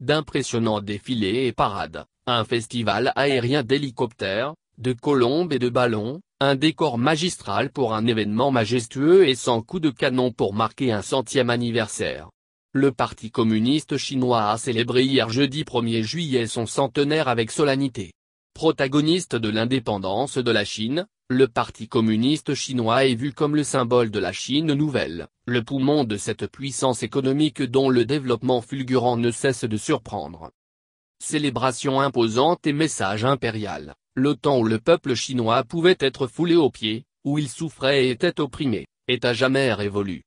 d'impressionnants défilés et parades, un festival aérien d'hélicoptères, de colombes et de ballons, un décor magistral pour un événement majestueux et sans coup de canon pour marquer un centième anniversaire. Le Parti communiste chinois a célébré hier jeudi 1er juillet son centenaire avec solennité. Protagoniste de l'indépendance de la Chine, le Parti communiste chinois est vu comme le symbole de la Chine nouvelle, le poumon de cette puissance économique dont le développement fulgurant ne cesse de surprendre. Célébration imposante et message impérial, le temps où le peuple chinois pouvait être foulé aux pieds, où il souffrait et était opprimé, est à jamais révolu.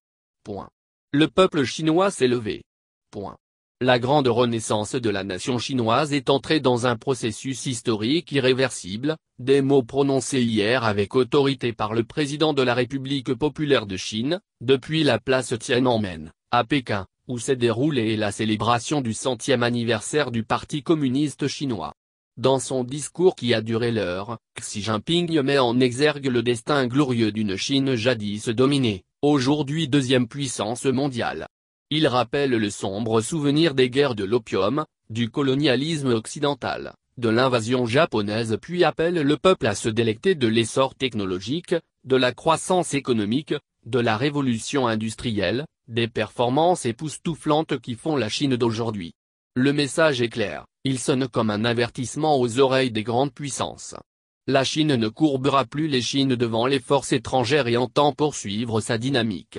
Le peuple chinois s'est levé. Point la grande renaissance de la nation chinoise est entrée dans un processus historique irréversible, des mots prononcés hier avec autorité par le président de la République populaire de Chine, depuis la place Tiananmen, à Pékin, où s'est déroulée la célébration du centième anniversaire du Parti communiste chinois. Dans son discours qui a duré l'heure, Xi Jinping met en exergue le destin glorieux d'une Chine jadis dominée, aujourd'hui deuxième puissance mondiale. Il rappelle le sombre souvenir des guerres de l'opium, du colonialisme occidental, de l'invasion japonaise puis appelle le peuple à se délecter de l'essor technologique, de la croissance économique, de la révolution industrielle, des performances époustouflantes qui font la Chine d'aujourd'hui. Le message est clair, il sonne comme un avertissement aux oreilles des grandes puissances. La Chine ne courbera plus les Chines devant les forces étrangères et entend poursuivre sa dynamique.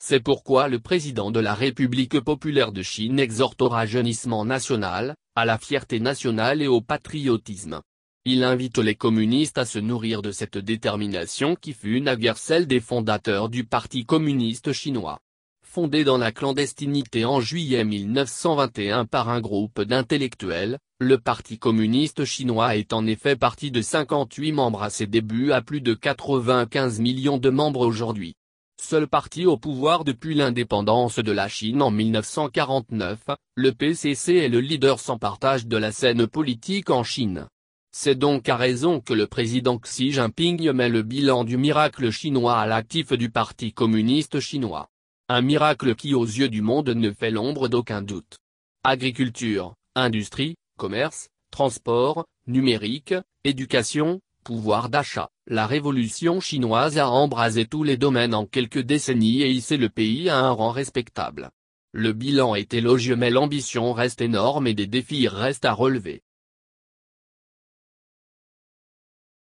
C'est pourquoi le président de la République populaire de Chine exhorte au rajeunissement national, à la fierté nationale et au patriotisme. Il invite les communistes à se nourrir de cette détermination qui fut naguère celle des fondateurs du Parti communiste chinois. Fondé dans la clandestinité en juillet 1921 par un groupe d'intellectuels, le Parti communiste chinois est en effet parti de 58 membres à ses débuts à plus de 95 millions de membres aujourd'hui seul parti au pouvoir depuis l'indépendance de la Chine en 1949, le PCC est le leader sans partage de la scène politique en Chine. C'est donc à raison que le président Xi Jinping met le bilan du miracle chinois à l'actif du Parti communiste chinois. Un miracle qui aux yeux du monde ne fait l'ombre d'aucun doute. Agriculture, industrie, commerce, transport, numérique, éducation, Pouvoir d'achat, la révolution chinoise a embrasé tous les domaines en quelques décennies et hissé le pays à un rang respectable. Le bilan est élogieux mais l'ambition reste énorme et des défis restent à relever.